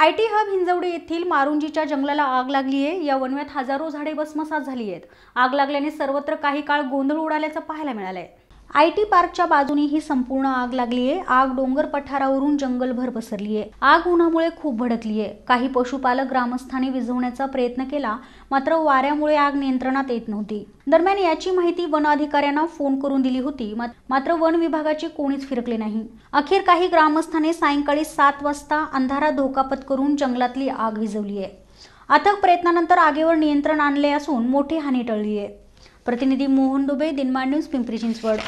I T hub Hinjawadi येथील मारुंजीच्या जंगलाला आग लागली आहे या वनव्यात हजारो झाडे भस्मसात झाली आहेत आग लागल्याने सर्वत्र काही काळ गोंधळ उडाल्याचं पाहायला मिळालं आहे आय टी पार्कच्या बाजूने ही संपूर्ण आग लागली आहे आग डोंगर पठारावरून जंगलभर पसरली आहे आग उन्हामुळे खूप भडकली आहे काही पशुपालक ग्रामस्थांनी विझवण्याचा प्रयत्न केला मात्र वाऱ्यामुळे आग नियंत्रणात येत नव्हती दरम्यान याची माहिती वन अधिकाऱ्यांना फोन करून दिली होती मात्र वन विभागाचे कोणीच फिरकले नाही अखेर काही ग्रामस्थांनी सायंकाळी सात वाजता अंधारा धोकापत करून जंगलातली आग विझवली आहे अथक प्रयत्नानंतर आगीवर नियंत्रण आणले असून मोठी हानी टळली आहे प्रतिनिधी मोहन दुबे दिनमान न्यूज पिंपरी चिंचवड